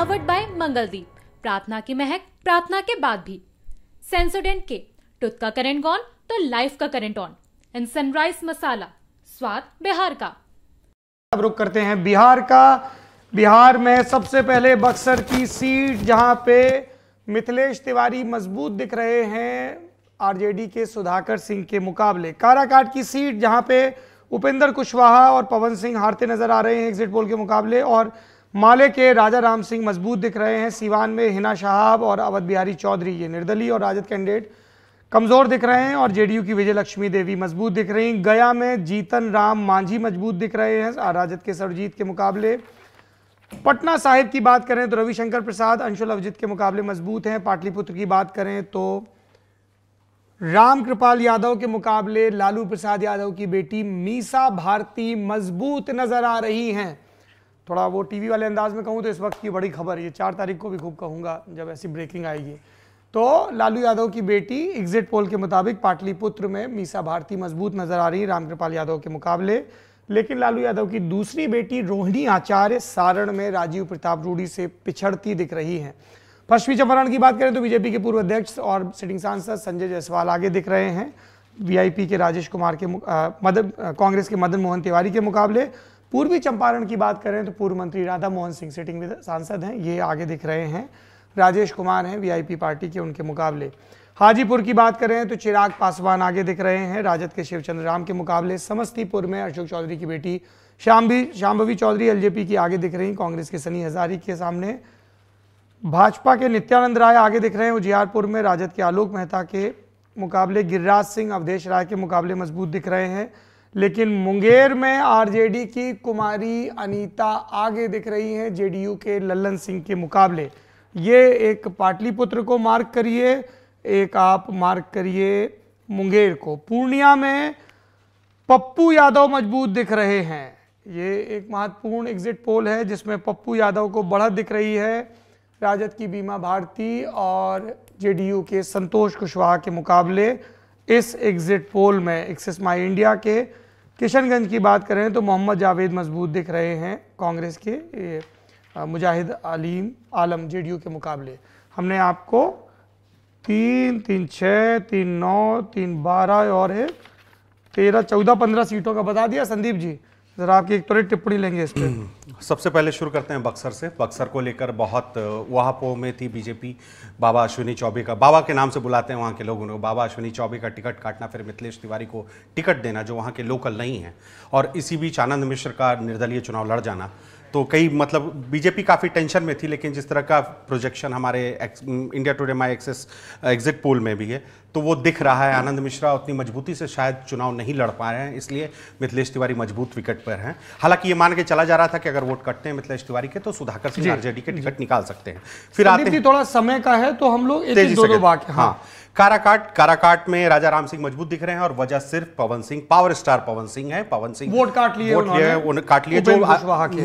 Powered by Mangaldeep प्रार्थना की महक प्रार्थना के बाद भी सेंसोडेंट के टूथ का करंट गॉन तो लाइफ का current on and Sunrise masala स्वाद बिहार का अब रुक करते हैं बिहार का बिहार में सबसे पहले बक्सर की सीट जहां पे मिथिलेश तिवारी मजबूत दिख रहे हैं आरजेडी के सुधाकर सिंह के मुकाबले काराकाट की सीट जहां पे उपेंद्र कुशवाहा और पवन सिंह हारते नजर आ रहे हैं एग्जिट पोल के मुकाबले और माले के राजा राम सिंह मजबूत दिख रहे हैं सीवान में हिना शहाब और अवध बिहारी चौधरी ये निर्दलीय और राजद कैंडिडेट कमज़ोर दिख रहे हैं और जेडीयू की विजय लक्ष्मी देवी मजबूत दिख रही गया में जीतन राम मांझी मजबूत दिख रहे हैं राजद के सरजीत के मुकाबले पटना साहिब की बात करें तो रविशंकर प्रसाद अंशुल अवजीत के मुकाबले मजबूत हैं पाटलिपुत्र की बात करें तो रामकृपाल यादव के मुकाबले लालू प्रसाद यादव की बेटी मीसा भारती मजबूत नजर आ रही हैं थोड़ा वो टीवी वाले अंदाज में कहूँ तो इस वक्त की बड़ी खबर ये चार तारीख को भी खूब कहूँगा जब ऐसी ब्रेकिंग आएगी तो लालू यादव की बेटी एग्जिट पोल के मुताबिक पाटलिपुत्र में मीसा भारती मजबूत नजर आ रही रामकृपाल यादव के मुकाबले लेकिन लालू यादव की दूसरी बेटी रोहिणी आचार्य सारण में राजीव प्रताप रूढ़ी से पिछड़ती दिख रही हैं पश्चिमी चंपारण की बात करें तो बीजेपी के पूर्व अध्यक्ष और सिटिंग सांसद संजय जायसवाल आगे दिख रहे हैं वीआईपी के राजेश कुमार के मदन कांग्रेस के मदन मोहन तिवारी के मुकाबले पूर्वी चंपारण की बात करें तो पूर्व मंत्री राधा मोहन सिंह सिटिंग में सांसद हैं ये आगे दिख रहे हैं राजेश कुमार हैं वीआईपी पार्टी के उनके मुकाबले हाजीपुर की बात करें तो चिराग पासवान आगे दिख रहे हैं राजद के शिवचंद्र राम के मुकाबले समस्तीपुर में अशोक चौधरी की बेटी श्यामभी श्याम्भवी चौधरी एलजेपी की आगे दिख रही कांग्रेस के सनी हजारी के सामने भाजपा के नित्यानंद राय आगे दिख रहे हैं उजियारपुर में राजद के आलोक मेहता के मुकाबले गिरिराज सिंह अवधेश राय के मुकाबले मजबूत दिख रहे हैं लेकिन मुंगेर में आरजेडी की कुमारी अनीता आगे दिख रही हैं जेडीयू के लल्लन सिंह के मुकाबले ये एक पाटलिपुत्र को मार्क करिए एक आप मार्क करिए मुंगेर को पूर्णिया में पप्पू यादव मजबूत दिख रहे हैं ये एक महत्वपूर्ण एग्जिट पोल है जिसमें पप्पू यादव को बढ़त दिख रही है राजद की बीमा भारती और जेडीयू के संतोष कुशवाहा के मुकाबले इस एग्जिट पोल में एक्सेस माई इंडिया के किशनगंज की बात करें तो मोहम्मद जावेद मजबूत दिख रहे हैं कांग्रेस के मुजाहिद अलीम आलम जेडीयू के मुकाबले हमने आपको तीन तीन छः तीन नौ तीन बारह और है तेरह चौदह पंद्रह सीटों का बता दिया संदीप जी ज़रा आपकी एक त्वरित टिप्पणी लेंगे इस पर हम्म। सबसे पहले शुरू करते हैं बक्सर से बक्सर को लेकर बहुत वहापो में थी बीजेपी बाबा अश्विनी चौबे का बाबा के नाम से बुलाते हैं वहाँ के लोग उन्हें बाबा अश्विनी चौबे का टिकट काटना फिर मिथिलेश तिवारी को टिकट देना जो वहाँ के लोकल नहीं है और इसी बीच आनंद मिश्र का निर्दलीय चुनाव लड़ जाना तो कई मतलब बीजेपी काफ़ी टेंशन में थी लेकिन जिस तरह का प्रोजेक्शन हमारे India Today My Axis exit poll में भी है तो वो दिख रहा है आनंद मिश्रा उतनी मजबूती से शायद चुनाव नहीं लड़ पा रहे हैं इसलिए मिथिलेश तिवारी मजबूत विकेट पर हैं हालांकि ये मान के चला जा रहा था कि अगर वोट कटते हैं मिथिलेश तिवारी के तो सुधाकर सिंह आरजेडी के टिकट निकाल सकते हैं फिर आते थोड़ा समय का है तो हम लोग हाँ, हाँ। काराकाट काराकाट में राजा राम सिंह मजबूत दिख रहे हैं और वजह सिर्फ पवन सिंह पावर स्टार पवन सिंह है पवन सिंह वोट काट लिए वोट लिए उन्होंने काट लिए जो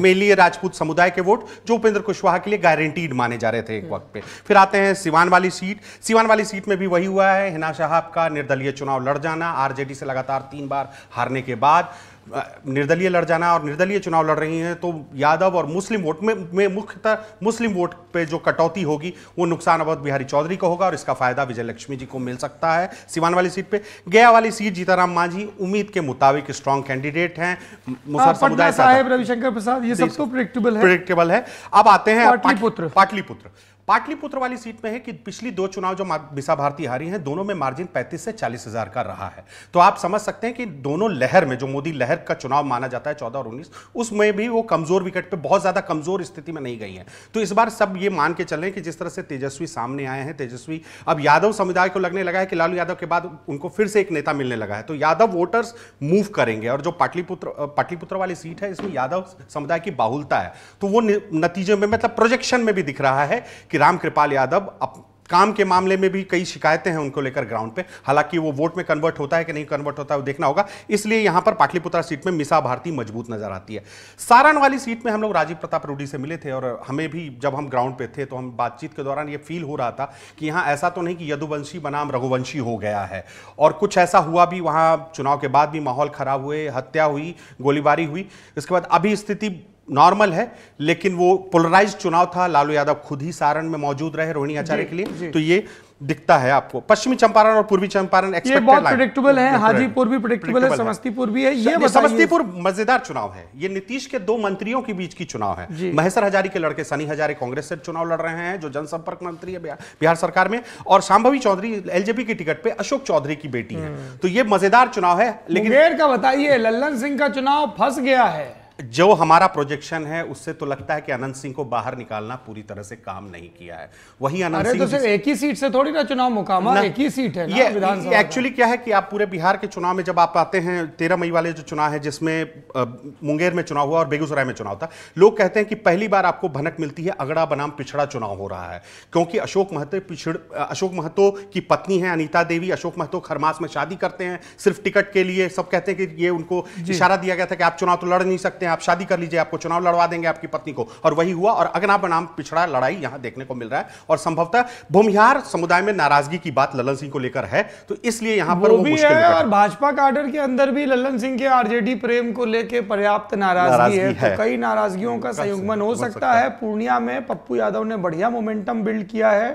मेनली राजपूत समुदाय के वोट जो उपेंद्र कुशवाहा के लिए गारंटीड माने जा रहे थे एक वक्त पे फिर आते हैं सिवान वाली सीट सिवान वाली सीट में भी वही हुआ है हिना शाह का निर्दलीय चुनाव लड़ जाना आरजेडी से लगातार तीन बार हारने के बाद निर्दलीय लड़ जाना और निर्दलीय चुनाव लड़ रही हैं तो यादव और मुस्लिम वोट में, में मुख्यतः मुस्लिम वोट पे जो कटौती होगी वो नुकसान अवध बिहारी चौधरी को होगा और इसका फायदा विजय लक्ष्मी जी को मिल सकता है सिवान वाली सीट पे गया वाली सीट जीताराम मांझी उम्मीद के मुताबिक स्ट्रांग कैंडिडेट हैं मुसर हाँ, समुदाय रविशंकर प्रसाद ये सब तो प्रिडिक्टेबल है है अब आते हैं पाटलिपुत्र पाटलिपुत्र पाटलिपुत्र वाली सीट में है कि पिछली दो चुनाव जो मिसा भारती हारी हैं दोनों में मार्जिन 35 से चालीस हजार का रहा है तो आप समझ सकते हैं कि दोनों लहर में जो मोदी लहर का चुनाव माना जाता है 14 और 19 उसमें भी वो कमजोर विकेट पे बहुत ज्यादा कमजोर स्थिति में नहीं गई है तो इस बार सब ये मान के चल रहे हैं कि जिस तरह से तेजस्वी सामने आए हैं तेजस्वी अब यादव समुदाय को लगने लगा है कि लालू यादव के बाद उनको फिर से एक नेता मिलने लगा है तो यादव वोटर्स मूव करेंगे और जो पाटलिपुत्र पाटलिपुत्र वाली सीट है इसमें यादव समुदाय की बाहुलता है तो वो नतीजे में मतलब प्रोजेक्शन में भी दिख रहा है कि कि रामकृपाल यादव अप, काम के मामले में भी कई शिकायतें हैं उनको लेकर ग्राउंड पे हालांकि वो वोट में कन्वर्ट होता है कि नहीं कन्वर्ट होता है वो देखना होगा इसलिए यहां पर पाटलिपुत्रा सीट में मिसा भारती मजबूत नजर आती है सारण वाली सीट में हम लोग राजीव प्रताप रूडी से मिले थे और हमें भी जब हम ग्राउंड पे थे तो हम बातचीत के दौरान ये फील हो रहा था कि यहाँ ऐसा तो नहीं कि यदुवंशी बनाम रघुवंशी हो गया है और कुछ ऐसा हुआ भी वहाँ चुनाव के बाद भी माहौल खराब हुए हत्या हुई गोलीबारी हुई इसके बाद अभी स्थिति नॉर्मल है लेकिन वो पोलराइज चुनाव था लालू यादव खुद ही सारण में मौजूद रहे रोहिणी आचार्य के लिए तो ये दिखता है आपको पश्चिमी चंपारण और पूर्वी चंपारण ये बहुत प्रिडिक्टेबल है हाजीपुर भी प्रिडिक्टेबल है समस्तीपुर भी है ये समस्तीपुर मजेदार चुनाव है ये नीतीश के दो मंत्रियों के बीच की चुनाव है महेश्वर हजारी के लड़के सनी हजारी कांग्रेस से चुनाव लड़ रहे हैं जो जनसंपर्क मंत्री है बिहार सरकार में और शाम्भवी चौधरी एलजेपी की टिकट पे अशोक चौधरी की बेटी है हम्म। तो ये मजेदार चुनाव है लेकिन का बताइए लल्लन सिंह का चुनाव फंस गया है जो हमारा प्रोजेक्शन है उससे तो लगता है कि अनंत सिंह को बाहर निकालना पूरी तरह से काम नहीं किया है वही अनंत तो सिंह तो सिर्फ एक ही सीट से थोड़ी ना चुनाव मुकामा ना, एक ही सीट है ये एक्चुअली क्या है कि आप पूरे बिहार के चुनाव में जब आप आते हैं तेरह मई वाले जो चुनाव है जिसमें मुंगेर में चुनाव हुआ और बेगूसराय में चुनाव था लोग कहते हैं कि पहली बार आपको भनक मिलती है अगड़ा बनाम पिछड़ा चुनाव हो रहा है क्योंकि अशोक महतो पिछड़ अशोक महतो की पत्नी है अनिता देवी अशोक महतो खरमास में शादी करते हैं सिर्फ टिकट के लिए सब कहते हैं कि ये उनको इशारा दिया गया था कि आप चुनाव तो लड़ नहीं सकते हैं आप शादी कर लीजिए आपको चुनाव लड़वा देंगे आपकी पत्नी को और वही हुआ और अगना बनाम पिछड़ा लड़ाई यहां देखने को मिल रहा है और संभवतः भूमिहार समुदाय में नाराजगी की बात ललन सिंह को लेकर है तो इसलिए यहां पर वो भी है और भाजपा कार्डर के अंदर भी ललन सिंह के आरजेडी प्रेम को लेकर पर्याप्त नाराजगी तो है कई नाराजगियों का संयुग्मन हो सकता है पूर्णिया में पप्पू यादव ने बढ़िया मोमेंटम बिल्ड किया है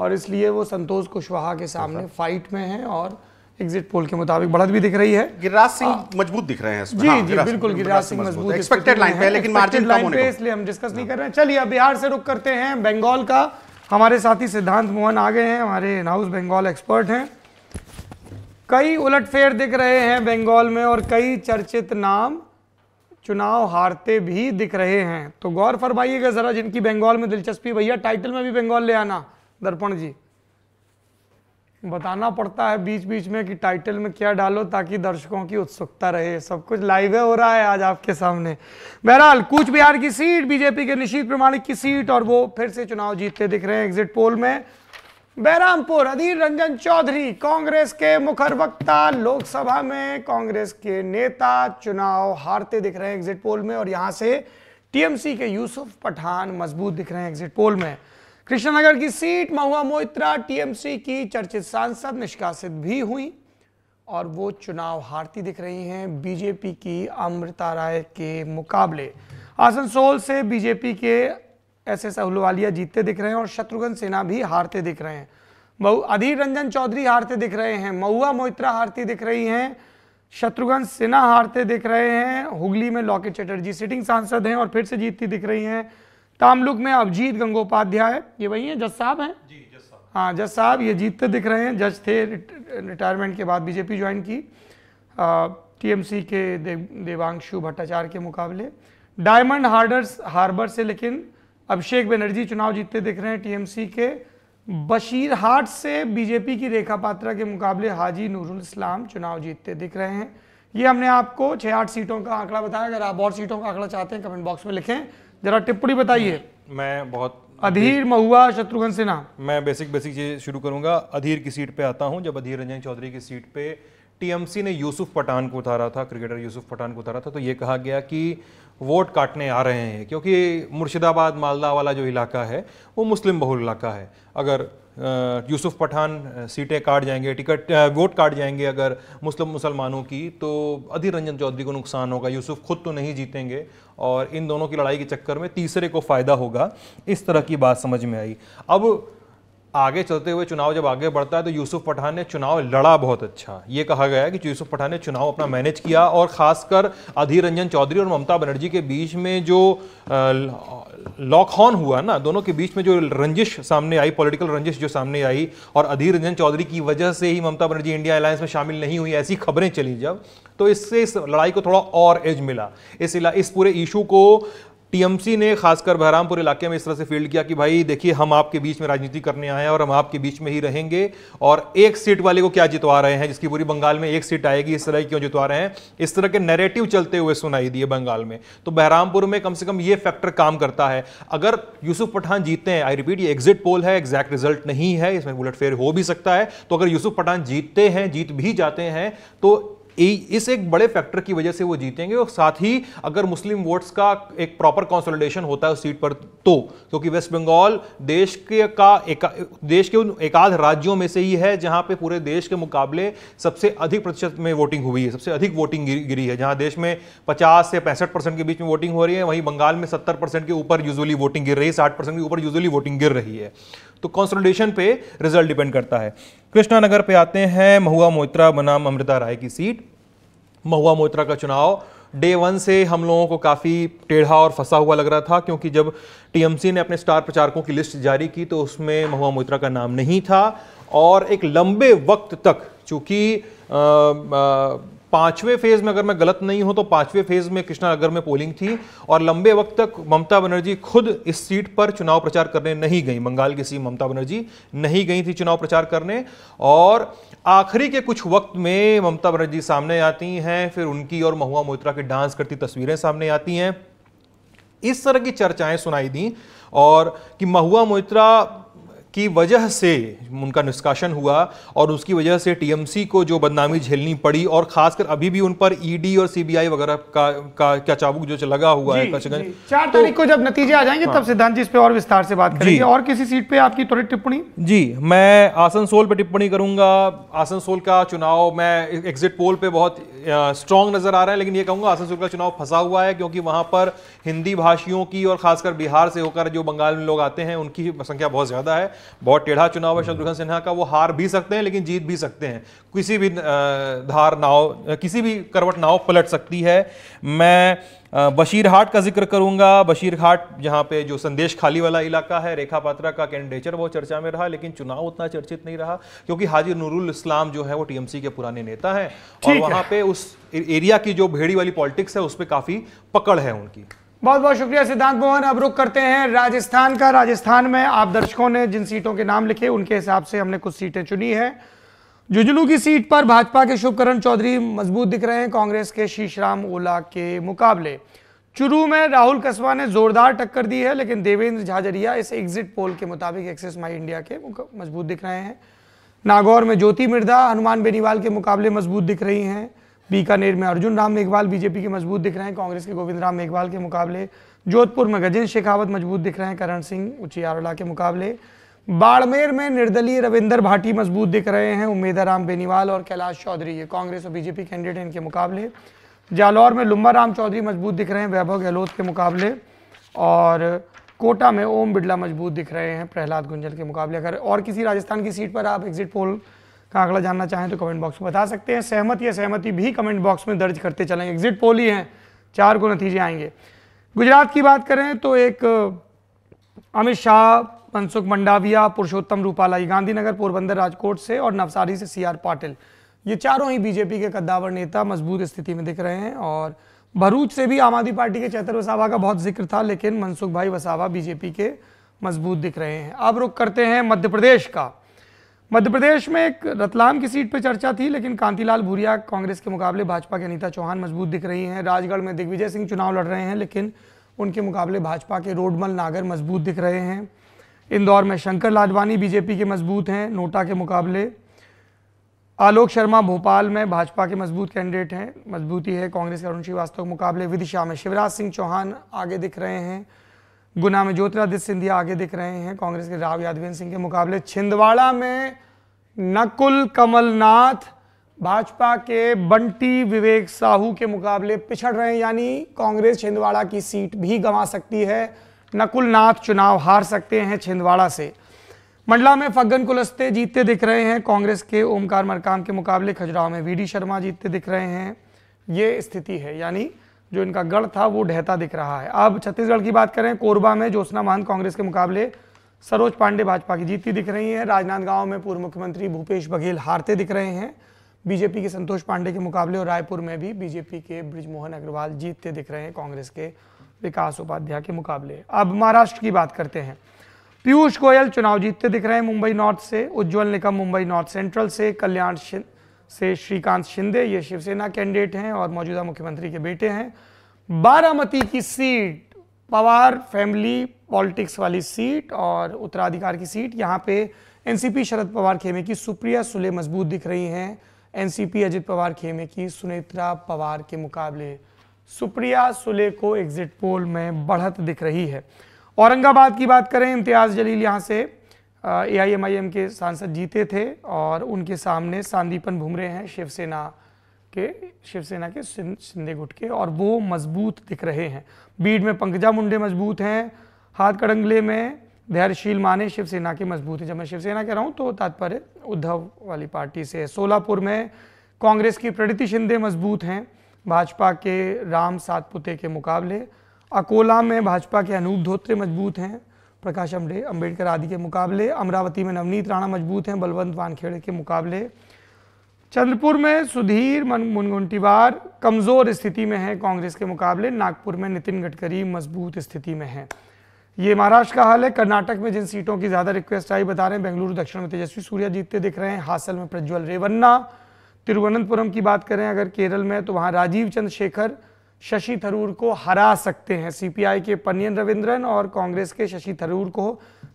और इसलिए वो संतोष कुशवाहा के सामने अच्छा। फाइट में हैं और एग्जिट पोल के मुताबिक बढ़त भी दिख रही है गिरिराज सिंह हाँ। मजबूत दिख रहे हैं जी हाँ, जी बिल्कुल गिरिराज सिंह मजबूत एक्सपेक्टेड लाइन पे लेकिन मार्जिन लाइन पे इसलिए हम डिस्कस नहीं हाँ। कर रहे हैं चलिए बिहार से रुक करते हैं बंगाल का हमारे साथी सिद्धांत मोहन आ गए हैं हमारे इन हाउस बंगाल एक्सपर्ट हैं कई उलटफेर दिख रहे हैं बंगाल में और कई चर्चित नाम चुनाव हारते भी दिख रहे हैं तो गौर फरमाइएगा जरा जिनकी बंगाल में दिलचस्पी भैया टाइटल में भी बंगाल ले आना दर्पण जी बताना पड़ता है बीच बीच में कि टाइटल में क्या डालो ताकि दर्शकों की उत्सुकता रहे सब कुछ लाइव हो रहा है आज आपके सामने बहरहाल कुछ बिहार की सीट बीजेपी के निशीत प्रमाणिक की सीट और वो फिर से चुनाव जीतते दिख रहे हैं एग्जिट पोल में बहरामपुर अधीर रंजन चौधरी कांग्रेस के मुखर वक्ता लोकसभा में कांग्रेस के नेता चुनाव हारते दिख रहे हैं एग्जिट पोल में और यहां से टीएमसी के यूसुफ पठान मजबूत दिख रहे हैं एग्जिट पोल में कृष्णनगर की सीट महुआ मोहित्रा टीएमसी की चर्चित सांसद निष्कासित भी हुई और वो चुनाव हारती दिख रही हैं बीजेपी की अमृता राय के मुकाबले आसनसोल से बीजेपी के एस एस अहलुवालिया जीतते दिख रहे हैं और शत्रुघ्न सिन्हा भी हारते दिख रहे हैं बहु अधीर रंजन चौधरी हारते दिख रहे हैं महुआ मोहित्रा हारती दिख रही हैं शत्रुघ्न सिन्हा हारते दिख रहे हैं हुगली में लॉकेट चटर्जी सिटिंग सांसद हैं और फिर से जीतती दिख रही हैं तामलुक में अभिजीत गंगोपाध्याय ये वही है जज साहब हैं जज हाँ जज साहब ये जीतते दिख रहे हैं जज थे रिटायरमेंट के बाद बीजेपी ज्वाइन की टीएमसी के दे, देवांशु भट्टाचार्य के मुकाबले डायमंड हार्डर्स हार्बर से लेकिन अभिषेक बनर्जी चुनाव जीतते दिख रहे हैं टीएमसी के बशीर हाट से बीजेपी की रेखा पात्रा के मुकाबले हाजी नूरुल इस्लाम चुनाव जीतते दिख रहे हैं ये हमने आपको छः आठ सीटों का आंकड़ा बताया अगर आप और सीटों का आंकड़ा चाहते हैं कमेंट बॉक्स में लिखें जरा टिप्पणी बताइए मैं बहुत अधीर महुआ शत्रुघ्न सिन्हा मैं बेसिक बेसिक चीज शुरू करूंगा अधीर की सीट पे आता हूं जब अधीर रंजन चौधरी की सीट पे टीएमसी ने यूसुफ पठान को उतारा था क्रिकेटर यूसुफ पठान को उतारा था तो ये कहा गया कि वोट काटने आ रहे हैं क्योंकि मुर्शिदाबाद मालदा वाला जो इलाका है वो मुस्लिम बहुल इलाका है अगर यूसुफ पठान सीटें काट जाएंगे टिकट वोट काट जाएंगे अगर मुस्लिम मुसलमानों की तो अधीर रंजन चौधरी को नुकसान होगा यूसुफ खुद तो नहीं जीतेंगे और इन दोनों की लड़ाई के चक्कर में तीसरे को फ़ायदा होगा इस तरह की बात समझ में आई अब आगे चलते हुए चुनाव जब आगे बढ़ता है तो यूसुफ पठान ने चुनाव लड़ा बहुत अच्छा ये कहा गया है कि यूसुफ पठान ने चुनाव अपना मैनेज किया और खासकर अधीर रंजन चौधरी और ममता बनर्जी के बीच में जो लॉकहॉन हुआ ना दोनों के बीच में जो रंजिश सामने आई पॉलिटिकल रंजिश जो सामने आई और अधीर रंजन चौधरी की वजह से ही ममता बनर्जी इंडिया अलायंस में शामिल नहीं हुई ऐसी खबरें चली जब तो इससे इस लड़ाई को थोड़ा और एज मिला इस इस पूरे इशू को टीएमसी ने खासकर बहरामपुर इलाके में इस तरह से फील्ड किया कि भाई देखिए हम आपके बीच में राजनीति करने आए हैं और हम आपके बीच में ही रहेंगे और एक सीट वाले को क्या जितवा रहे हैं जिसकी पूरी बंगाल में एक सीट आएगी इस तरह क्यों जितवा रहे हैं इस तरह के नैरेटिव चलते हुए सुनाई दिए बंगाल में तो बहरामपुर में कम से कम ये फैक्टर काम करता है अगर यूसुफ पठान जीतते हैं आई रिपीट ये एग्जिट पोल है एग्जैक्ट रिजल्ट नहीं है इसमें बुलेट फेयर हो भी सकता है तो अगर यूसुफ पठान जीतते हैं जीत भी जाते हैं तो इस एक बड़े फैक्टर की वजह से वो जीतेंगे और साथ ही अगर मुस्लिम वोट्स का एक प्रॉपर कंसोलिडेशन होता है उस सीट पर तो क्योंकि वेस्ट बंगाल देश के का एक देश के उन एकाध राज्यों में से ही है जहां पे पूरे देश के मुकाबले सबसे अधिक प्रतिशत में वोटिंग हुई है सबसे अधिक वोटिंग गिरी है जहां देश में पचास से पैंसठ परसेंट के बीच में वोटिंग हो रही है वहीं बंगाल में सत्तर परसेंट के ऊपर यूजली वोटिंग गिर रही है साठ परसेंट के ऊपर यूजली वोटिंग गिर रही है तो कॉन्सोलिडेशन पे रिजल्ट डिपेंड करता है कृष्णानगर पे आते हैं महुआ मोहित्रा बनाम अमृता राय की सीट महुआ मोहित्रा का चुनाव डे वन से हम लोगों को काफ़ी टेढ़ा और फंसा हुआ लग रहा था क्योंकि जब टीएमसी ने अपने स्टार प्रचारकों की लिस्ट जारी की तो उसमें महुआ मोहित्रा का नाम नहीं था और एक लंबे वक्त तक चूँकि पांचवें फेज में अगर मैं गलत नहीं हूं तो पांचवें फेज में कृष्णा नगर में पोलिंग थी और लंबे वक्त तक ममता बनर्जी खुद इस सीट पर चुनाव प्रचार करने नहीं गई बंगाल की सीएम ममता बनर्जी नहीं गई थी चुनाव प्रचार करने और आखिरी के कुछ वक्त में ममता बनर्जी सामने आती हैं फिर उनकी और महुआ मोहित्रा की डांस करती तस्वीरें सामने आती हैं इस तरह की चर्चाएं सुनाई दी और कि महुआ मोहित्रा की वजह से उनका निष्कासन हुआ और उसकी वजह से टीएमसी को जो बदनामी झेलनी पड़ी और खासकर अभी भी उन पर ईडी और सीबीआई वगैरह का का क्या चाबुक जो लगा हुआ है जी, चार तो, तारीख को जब नतीजे आ जाएंगे हाँ, तब सिद्धांत जी इस पर और विस्तार से बात करेंगे और किसी सीट पर आपकी त्वरित टिप्पणी जी मैं आसनसोल पर टिप्पणी करूंगा आसनसोल का चुनाव मैं एग्जिट पोल पे बहुत स्ट्रांग नजर आ रहा है लेकिन ये कहूंगा आसनसोल का चुनाव फंसा हुआ है क्योंकि वहां पर हिंदी भाषियों की और खासकर बिहार से होकर जो बंगाल में लोग आते हैं उनकी संख्या बहुत ज्यादा है बहुत टेढ़ा चुनाव है शत्रुघ्न सिन्हा का वो हार भी सकते हैं लेकिन जीत भी सकते हैं किसी भी धार नाव किसी भी करवट नाव पलट सकती है मैं बशीरहाट का जिक्र करूंगा बशीरहाट जहाँ पे जो संदेश खाली वाला इलाका है रेखा पात्रा का कैंडिडेचर बहुत चर्चा में रहा लेकिन चुनाव उतना चर्चित नहीं रहा क्योंकि हाजी नूरुल इस्लाम जो है वो टीएमसी के पुराने नेता हैं और वहाँ पे उस एरिया की जो भेड़ी वाली पॉलिटिक्स है उस पर काफ़ी पकड़ है उनकी बहुत बहुत शुक्रिया सिद्धांत मोहन अब रुक करते हैं राजस्थान का राजस्थान में आप दर्शकों ने जिन सीटों के नाम लिखे उनके हिसाब से हमने कुछ सीटें चुनी है झुंझुनू की सीट पर भाजपा के शुभकरण चौधरी मजबूत दिख रहे हैं कांग्रेस के शीशराम ओला के मुकाबले चुरू में राहुल कस्बा ने जोरदार टक्कर दी है लेकिन देवेंद्र झाझरिया इस एग्जिट पोल के मुताबिक एक्सेस माई इंडिया के मजबूत दिख रहे हैं नागौर में ज्योति मिर्धा हनुमान बेनीवाल के मुकाबले मजबूत दिख रही हैं बीकानेर में अर्जुन राम मेघवाल बीजेपी के मजबूत दिख रहे हैं कांग्रेस के गोविंद राम मेघवाल के मुकाबले जोधपुर में गजेंद्र शेखावत मजबूत दिख रहे हैं करण सिंह उचियारोला के मुकाबले बाड़मेर में निर्दलीय रविंदर भाटी मजबूत दिख रहे हैं उम्मेदाराम बेनीवाल और कैलाश चौधरी ये कांग्रेस और बीजेपी कैंडिडेट हैं इनके मुकाबले जालौर में लुम्बा राम चौधरी मजबूत दिख रहे हैं वैभव गहलोत के मुकाबले और कोटा में ओम बिड़ला मजबूत दिख रहे हैं प्रहलाद गुंजल के मुकाबले अगर और किसी राजस्थान की सीट पर आप एग्जिट पोल का आंकड़ा जानना चाहें तो कमेंट बॉक्स में बता सकते हैं सहमत या सहमति भी कमेंट बॉक्स में दर्ज करते चलेंगे एग्जिट पोल ही हैं चार को नतीजे आएंगे गुजरात की बात करें तो एक अमित शाह मनसुख मंडाविया पुरुषोत्तम रूपाला गांधीनगर पोरबंदर राजकोट से और नवसारी से सी आर पाटिल ये चारों ही बीजेपी के कद्दावर नेता मजबूत स्थिति में दिख रहे हैं और भरूच से भी आम आदमी पार्टी के चैतर वसावा का बहुत जिक्र था लेकिन मनसुख भाई वसावा बीजेपी के मजबूत दिख रहे हैं अब रुख करते हैं मध्य प्रदेश का मध्य प्रदेश में एक रतलाम की सीट पर चर्चा थी लेकिन कांतिलाल भूरिया कांग्रेस के मुकाबले भाजपा के अनिता चौहान मजबूत दिख रही हैं राजगढ़ में दिग्विजय सिंह चुनाव लड़ रहे हैं लेकिन उनके मुकाबले भाजपा के रोडमल नागर मजबूत दिख रहे हैं इंदौर में शंकर लाडवानी बीजेपी के मजबूत हैं नोटा के मुकाबले आलोक शर्मा भोपाल में भाजपा के मजबूत कैंडिडेट हैं मजबूती है कांग्रेस के अरुण श्रीवास्तव के मुकाबले विदिशा में शिवराज सिंह चौहान आगे दिख रहे हैं गुना में ज्योतिरादित्य सिंधिया आगे दिख रहे हैं कांग्रेस के राव यादवेंद्र सिंह के मुकाबले छिंदवाड़ा में नकुल कमलनाथ भाजपा के बंटी विवेक साहू के मुकाबले पिछड़ रहे हैं यानी कांग्रेस छिंदवाड़ा की सीट भी गंवा सकती है नकुल नाथ चुनाव हार सकते हैं छिंदवाड़ा से मंडला में फग्गन कुलस्ते जीतते दिख रहे हैं कांग्रेस के ओमकार मरकाम के मुकाबले खजुराव में वी शर्मा जीतते दिख रहे हैं ये स्थिति है यानी जो इनका गढ़ था वो ढहता दिख रहा है अब छत्तीसगढ़ की बात करें कोरबा में ज्योत्ना महंत कांग्रेस के मुकाबले सरोज पांडे भाजपा की जीतती दिख रही है राजनांदगांव में पूर्व मुख्यमंत्री भूपेश बघेल हारते दिख रहे हैं बीजेपी के संतोष पांडे के मुकाबले और रायपुर में भी बीजेपी के ब्रिजमोहन अग्रवाल जीतते दिख रहे हैं कांग्रेस के विकास उपाध्याय के मुकाबले अब महाराष्ट्र की बात करते हैं पीयूष गोयल चुनाव जीतते दिख रहे हैं मुंबई नॉर्थ से उज्ज्वल निकम मुंबई नॉर्थ सेंट्रल से कल्याण से श्रीकांत शिंदे ये शिवसेना कैंडिडेट हैं और मौजूदा मुख्यमंत्री के बेटे हैं बारामती की सीट पवार फैमिली पॉलिटिक्स वाली सीट और उत्तराधिकार की सीट यहाँ पे एनसीपी शरद पवार खेमे की सुप्रिया सुले मजबूत दिख रही हैं एनसीपी अजित पवार खेमे की सुनेत्रा पवार के मुकाबले सुप्रिया सुले को एग्जिट पोल में बढ़त दिख रही है औरंगाबाद की बात करें इम्तियाज जलील यहाँ से एआईएमआईएम के सांसद जीते थे और उनके सामने सांदीपन भुमरे हैं शिवसेना के शिवसेना के शिंदे गुट के और वो मजबूत दिख रहे हैं बीड में पंकजा मुंडे मजबूत हैं हाथ कड़ंगले में धैर्यशील माने शिवसेना के मजबूत हैं जब मैं शिवसेना कह रहा हूँ तो तात्पर्य उद्धव वाली पार्टी से सोलापुर में कांग्रेस की प्रणति शिंदे मजबूत हैं भाजपा के राम सातपुते के मुकाबले अकोला में भाजपा के अनूप धोत्रे मजबूत हैं प्रकाश अम्बे अम्बेडकर आदि के मुकाबले अमरावती में नवनीत राणा मजबूत हैं बलवंत वानखेड़े के मुकाबले चंद्रपुर में सुधीर मुनगुंटीवार कमज़ोर स्थिति में हैं कांग्रेस के मुकाबले नागपुर में नितिन गडकरी मजबूत स्थिति में हैं ये महाराष्ट्र का हाल है कर्नाटक में जिन सीटों की ज़्यादा रिक्वेस्ट आई बता रहे हैं बेंगलुरु दक्षिण में तेजस्वी सूर्या जीतते दिख रहे हैं हासल में प्रज्वल रेवन्ना तिरुवनंतपुरम की बात करें अगर केरल में तो वहाँ राजीव चंद्रशेखर शेखर शशि थरूर को हरा सकते हैं सीपीआई के पन्नियन रविंद्रन और कांग्रेस के शशि थरूर को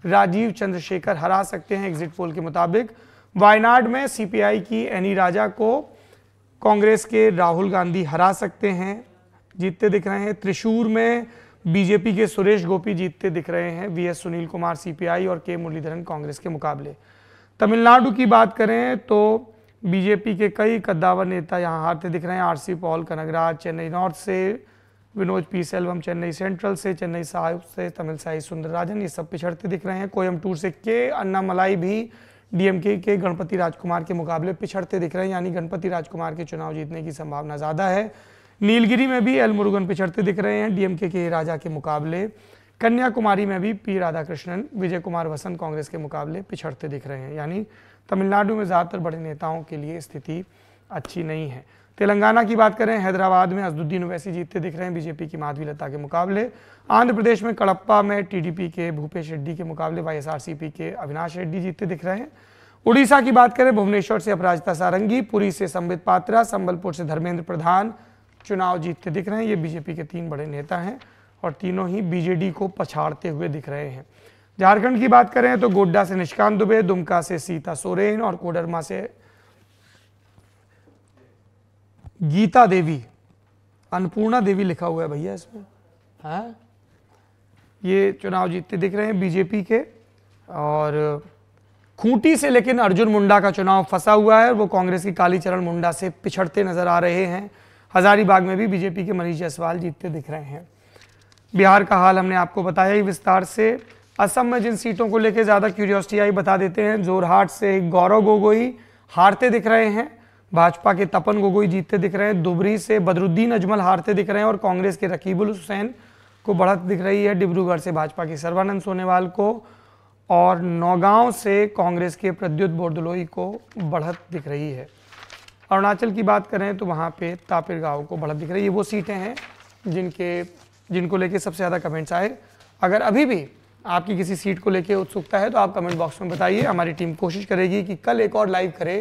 राजीव चंद्रशेखर हरा सकते हैं एग्जिट पोल के मुताबिक वायनाड में सीपीआई की एनी राजा को कांग्रेस के राहुल गांधी हरा सकते हैं जीतते दिख रहे हैं त्रिशूर में बीजेपी के सुरेश गोपी जीतते दिख रहे हैं एस सुनील कुमार सीपीआई और के मुरलीधरन कांग्रेस के मुकाबले तमिलनाडु की बात करें तो बीजेपी के कई कद्दावर नेता यहाँ हारते दिख रहे हैं आरसी पॉल कनगराज चेन्नई नॉर्थ से विनोद पी सेल्वम चेन्नई सेंट्रल से चेन्नई साहिब से तमिल साई सुंदरराजन ये सब पिछड़ते दिख रहे हैं कोयमटूर से के अन्ना मलाई भी डीएमके के गणपति राजकुमार के मुकाबले पिछड़ते दिख रहे हैं यानी गणपति राजकुमार के चुनाव जीतने की संभावना ज़्यादा है नीलगिरी में भी एल मुरुगन पिछड़ते दिख रहे हैं डीएमके के राजा के मुकाबले कन्याकुमारी में भी पी राधाकृष्णन विजय कुमार वसंत कांग्रेस के मुकाबले पिछड़ते दिख रहे हैं यानी तमिलनाडु में ज़्यादातर बड़े नेताओं के लिए स्थिति अच्छी नहीं है तेलंगाना की बात करें हैदराबाद में असदुद्दीन ओवैसी जीतते दिख रहे हैं बीजेपी की माधवी लता के मुकाबले आंध्र प्रदेश में कड़प्पा में टीडीपी के भूपेश रेड्डी के मुकाबले वाईएसआरसीपी के अविनाश रेड्डी जीतते दिख रहे हैं उड़ीसा की बात करें भुवनेश्वर से अपराजिता सारंगी पुरी से संबित पात्रा संबलपुर से धर्मेंद्र प्रधान चुनाव जीतते दिख रहे हैं ये बीजेपी के तीन बड़े नेता हैं और तीनों ही बीजेडी को पछाड़ते हुए दिख रहे हैं झारखंड की बात करें तो गोड्डा से निष्कांत दुबे दुमका से सीता सोरेन और कोडरमा से गीता देवी अन्नपूर्णा देवी लिखा हुआ है भैया इसमें हाँ ये चुनाव जीतते दिख रहे हैं बीजेपी के और खूंटी से लेकिन अर्जुन मुंडा का चुनाव फंसा हुआ है वो कांग्रेस की कालीचरण मुंडा से पिछड़ते नजर आ रहे हैं हजारीबाग में भी बीजेपी के मनीष जायसवाल जीतते दिख रहे हैं बिहार का हाल हमने आपको बताया ही विस्तार से असम में जिन सीटों को लेकर ज़्यादा क्यूरियोसिटी आई बता देते हैं जोरहाट से गौरव गोगोई हारते दिख रहे हैं भाजपा के तपन गोगोई जीतते दिख रहे हैं दुबरी से बदरुद्दीन अजमल हारते दिख रहे हैं और कांग्रेस के रकीबुल हुसैन को बढ़त दिख रही है डिब्रूगढ़ से भाजपा के सर्वानंद सोनेवाल को और नौगांव से कांग्रेस के प्रद्युत बोर्दलोई को बढ़त दिख रही है अरुणाचल की बात करें तो वहाँ पे तापिर गाँव को बढ़त दिख रही है वो सीटें हैं जिनके जिनको लेके सबसे ज़्यादा कमेंट्स आए अगर अभी भी आपकी किसी सीट को लेके उत्सुकता है तो आप कमेंट बॉक्स में बताइए हमारी टीम कोशिश करेगी कि कल एक और लाइव करे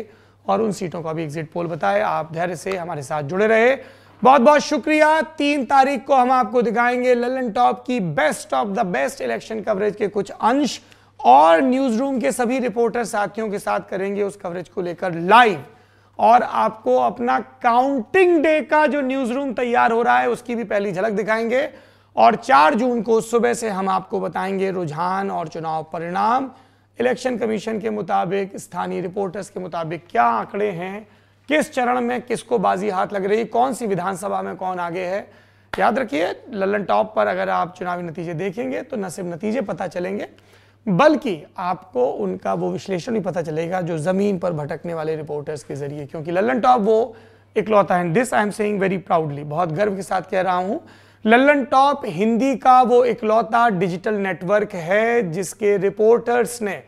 और उन सीटों का भी एग्जिट पोल बताए आप धैर्य से हमारे साथ जुड़े रहे बहुत बहुत शुक्रिया तीन तारीख को हम आपको दिखाएंगे ललन टॉप की best of the best election coverage के कुछ अंश और न्यूज रूम के सभी रिपोर्टर साथियों के साथ करेंगे उस कवरेज को लेकर लाइव और आपको अपना काउंटिंग डे का जो न्यूज रूम तैयार हो रहा है उसकी भी पहली झलक दिखाएंगे और 4 जून को सुबह से हम आपको बताएंगे रुझान और चुनाव परिणाम इलेक्शन कमीशन के मुताबिक स्थानीय रिपोर्टर्स के मुताबिक क्या आंकड़े हैं किस चरण में किसको बाजी हाथ लग रही कौन सी विधानसभा में कौन आगे है याद रखिए लल्लन टॉप पर अगर आप चुनावी नतीजे देखेंगे तो न सिर्फ नतीजे पता चलेंगे बल्कि आपको उनका वो विश्लेषण भी पता चलेगा जो ज़मीन पर भटकने वाले रिपोर्टर्स के जरिए क्योंकि लल्लन टॉप वो इकलौता है this I am saying very proudly बहुत गर्व के साथ कह रहा हूं लल्लन टॉप हिंदी का वो इकलौता डिजिटल नेटवर्क है जिसके रिपोर्टर्स ने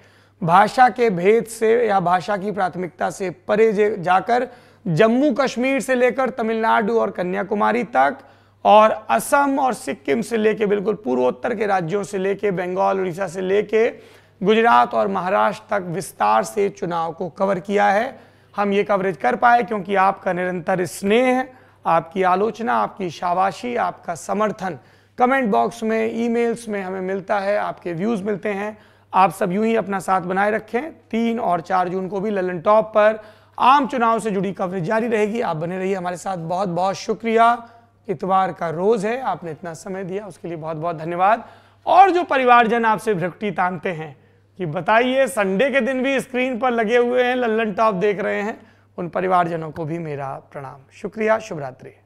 भाषा के भेद से या भाषा की प्राथमिकता से परे जाकर जम्मू कश्मीर से लेकर तमिलनाडु और कन्याकुमारी तक और असम और सिक्किम से लेके बिल्कुल पूर्वोत्तर के राज्यों से लेकर बंगाल उड़ीसा से लेकर गुजरात और महाराष्ट्र तक विस्तार से चुनाव को कवर किया है हम ये कवरेज कर पाए क्योंकि आपका निरंतर स्नेह आपकी आलोचना आपकी शाबाशी आपका समर्थन कमेंट बॉक्स में ईमेल्स में हमें मिलता है आपके व्यूज़ मिलते हैं आप सब यूं ही अपना साथ बनाए रखें तीन और चार जून को भी ललन टॉप पर आम चुनाव से जुड़ी कवरेज जारी रहेगी आप बने रहिए हमारे साथ बहुत बहुत शुक्रिया इतवार का रोज़ है आपने इतना समय दिया उसके लिए बहुत बहुत धन्यवाद और जो परिवारजन आपसे भ्रकटी तानते हैं कि बताइए संडे के दिन भी स्क्रीन पर लगे हुए हैं लल्लन टॉप देख रहे हैं उन परिवारजनों को भी मेरा प्रणाम शुक्रिया शुभरात्रि